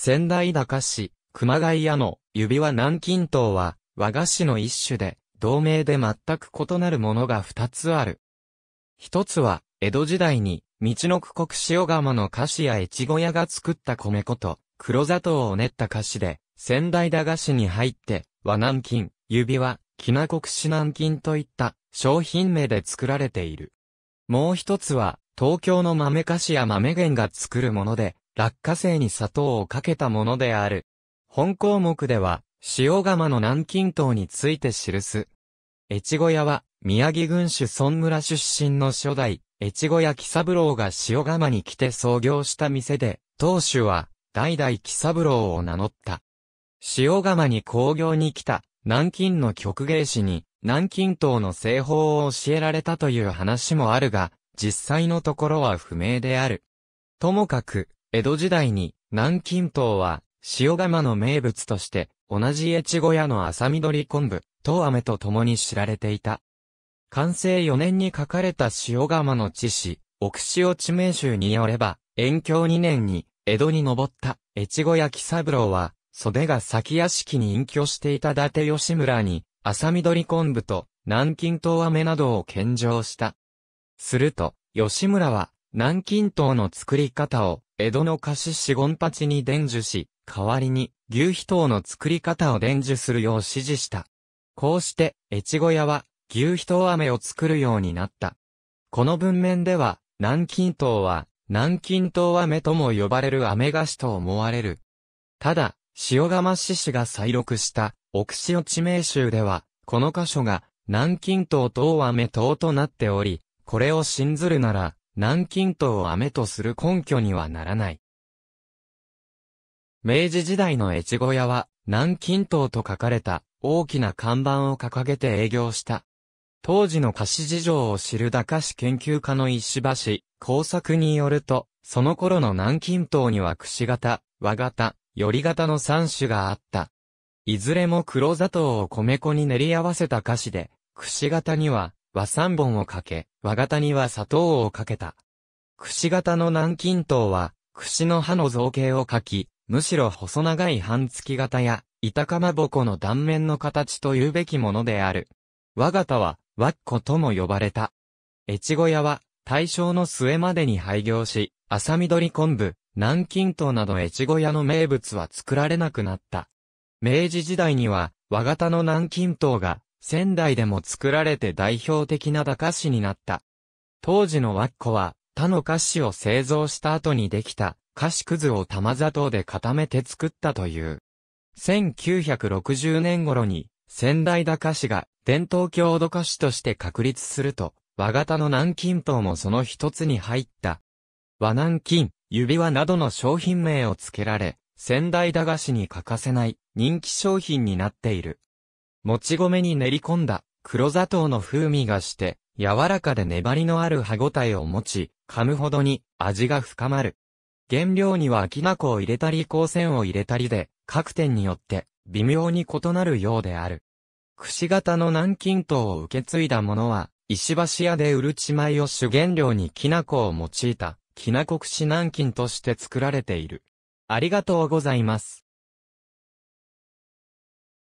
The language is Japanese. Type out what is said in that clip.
仙台高市、熊谷屋の指輪南京島は和菓子の一種で、同名で全く異なるものが二つある。一つは、江戸時代に、道の区国塩釜の菓子や越後屋が作った米粉と、黒砂糖を練った菓子で、仙台駄菓子に入って、和南京、指輪、きなこ串南京といった商品名で作られている。もう一つは、東京の豆菓子や豆源が作るもので、落花生に砂糖をかけたものである。本項目では、塩釜の南京島について記す。越後屋は、宮城郡主村村出身の初代、越後屋喜三郎が塩釜に来て創業した店で、当主は、代々喜三郎を名乗った。塩釜に工業に来た、南京の曲芸師に、南京島の製法を教えられたという話もあるが、実際のところは不明である。ともかく、江戸時代に南京島は塩釜の名物として同じ越後屋の朝緑昆布、と飴と共に知られていた。完成4年に書かれた塩釜の地史、奥塩地名集によれば、延享2年に江戸に登った越後屋喜三郎は、袖が先屋敷に隠居していた伊達吉村に、朝緑昆布と南京東飴などを献上した。すると、吉村は、南京糖の作り方を、江戸の菓子四言八に伝授し、代わりに、牛皮糖の作り方を伝授するよう指示した。こうして、越後屋は、牛皮糖飴を作るようになった。この文面では、南京糖は、南京糖飴とも呼ばれる飴菓子と思われる。ただ、塩釜獅子が再録した、奥塩地名集では、この箇所が、南京糖糖飴糖となっており、これを信ずるなら、南京島を雨とする根拠にはならない。明治時代の越後屋は、南京島と書かれた大きな看板を掲げて営業した。当時の菓子事情を知る駄菓子研究家の石橋、工作によると、その頃の南京島には串型、和型、寄り型の3種があった。いずれも黒砂糖を米粉に練り合わせた菓子で、串型には和三本をかけ、和型には砂糖をかけた。櫛型の南京刀は、櫛の葉の造形を描き、むしろ細長い半月型や、板かまぼこの断面の形というべきものである。和型は、和っ子とも呼ばれた。越後屋は、大正の末までに廃業し、朝緑昆布、南京刀など越後屋の名物は作られなくなった。明治時代には、和型の南京刀が、仙台でも作られて代表的な駄菓子になった。当時の和っ子は、他の菓子を製造した後にできた、菓子くずを玉砂糖で固めて作ったという。1960年頃に、仙台駄菓子が伝統郷土菓子として確立すると、和型の南京糖もその一つに入った。和南京、指輪などの商品名を付けられ、仙台駄菓子に欠かせない人気商品になっている。もち米に練り込んだ黒砂糖の風味がして、柔らかで粘りのある歯ごたえを持ち、噛むほどに味が深まる。原料にはきな粉を入れたり光線を入れたりで、各店によって微妙に異なるようである。串型の南京糖を受け継いだものは、石橋屋でうるち米を主原料にきな粉を用いた、きなこ串南京として作られている。ありがとうございます。